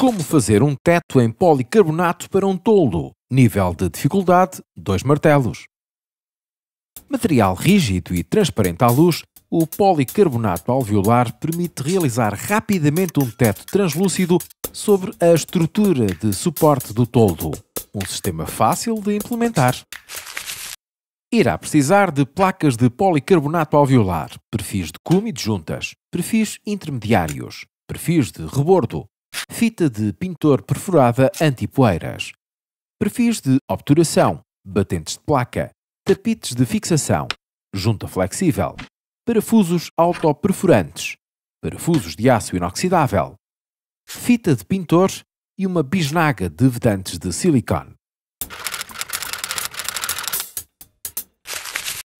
Como fazer um teto em policarbonato para um toldo? Nível de dificuldade: 2 martelos. Material rígido e transparente à luz, o policarbonato alveolar permite realizar rapidamente um teto translúcido sobre a estrutura de suporte do toldo. Um sistema fácil de implementar. Irá precisar de placas de policarbonato alveolar, perfis de cume e de juntas, perfis intermediários, perfis de rebordo, fita de pintor perfurada anti-poeiras, perfis de obturação, batentes de placa, tapetes de fixação, junta flexível, parafusos autoperfurantes, parafusos de aço inoxidável, fita de pintor e uma bisnaga de vedantes de silicone.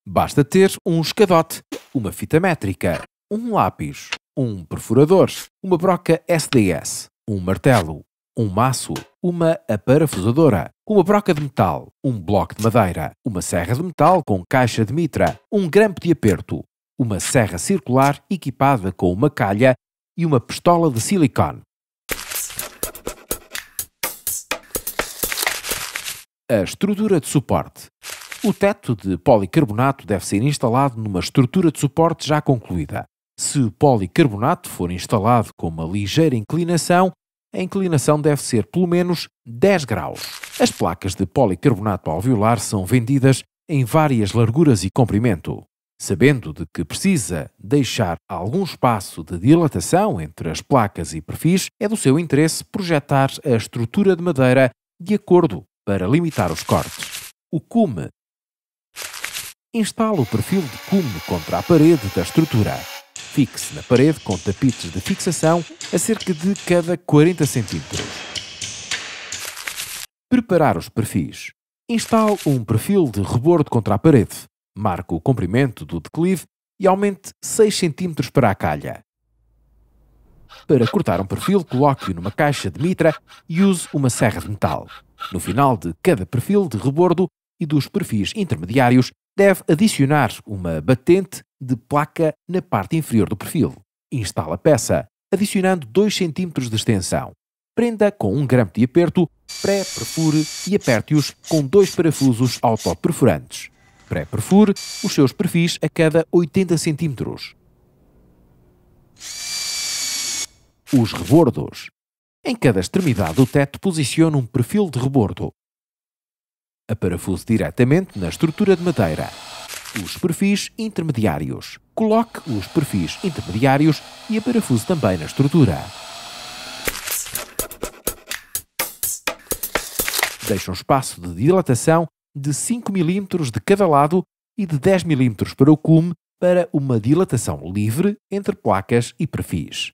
Basta ter um escadote, uma fita métrica, um lápis, um perfurador, uma broca SDS, um martelo, um maço, uma aparafusadora, uma broca de metal, um bloco de madeira, uma serra de metal com caixa de mitra, um grampo de aperto, uma serra circular equipada com uma calha e uma pistola de silicone. A estrutura de suporte. O teto de policarbonato deve ser instalado numa estrutura de suporte já concluída. Se policarbonato for instalado com uma ligeira inclinação, a inclinação deve ser pelo menos 10 graus. As placas de policarbonato alveolar são vendidas em várias larguras e comprimento. Sabendo de que precisa deixar algum espaço de dilatação entre as placas e perfis, é do seu interesse projetar a estrutura de madeira de acordo para limitar os cortes. O cume. Instala o perfil de cume contra a parede da estrutura fixe na parede com tapetes de fixação a cerca de cada 40 centímetros. Preparar os perfis. Instale um perfil de rebordo contra a parede, marque o comprimento do declive e aumente 6 cm para a calha. Para cortar um perfil, coloque-o numa caixa de mitra e use uma serra de metal. No final de cada perfil de rebordo e dos perfis intermediários, deve adicionar uma batente de placa na parte inferior do perfil. Instala a peça, adicionando 2 cm de extensão. Prenda com um grampo de aperto, pré-perfure e aperte-os com dois parafusos autoperfurantes. Pré-perfure os seus perfis a cada 80 cm. Os rebordos. Em cada extremidade do teto posicione um perfil de rebordo a parafuso diretamente na estrutura de madeira. Os perfis intermediários. Coloque os perfis intermediários e a parafuso também na estrutura. Deixe um espaço de dilatação de 5 mm de cada lado e de 10 mm para o cume para uma dilatação livre entre placas e perfis.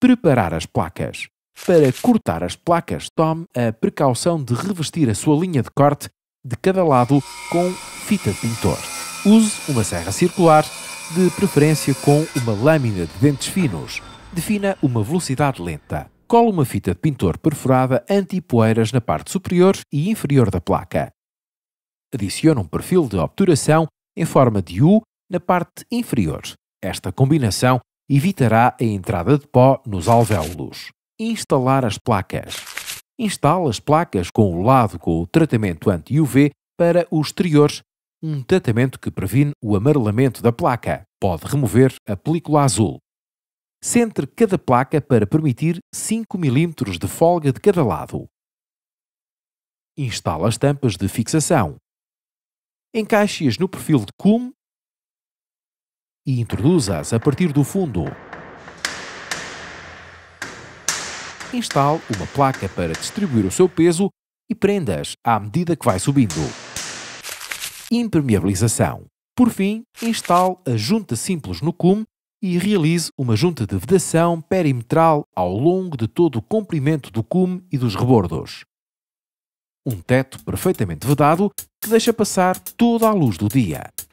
Preparar as placas. Para cortar as placas, tome a precaução de revestir a sua linha de corte de cada lado com fita de pintor. Use uma serra circular, de preferência com uma lâmina de dentes finos. Defina uma velocidade lenta. Cole uma fita de pintor perfurada anti-poeiras na parte superior e inferior da placa. Adicione um perfil de obturação em forma de U na parte inferior. Esta combinação evitará a entrada de pó nos alvéolos instalar as placas. Instala as placas com o lado com o tratamento anti-UV para os exteriores, um tratamento que previne o amarelamento da placa. Pode remover a película azul. Centre cada placa para permitir 5 mm de folga de cada lado. Instala as tampas de fixação. Encaixe-as no perfil de cume e introduza-as a partir do fundo. instale uma placa para distribuir o seu peso e prendas à medida que vai subindo. Impermeabilização. Por fim, instale a junta simples no cume e realize uma junta de vedação perimetral ao longo de todo o comprimento do cume e dos rebordos. Um teto perfeitamente vedado que deixa passar toda a luz do dia.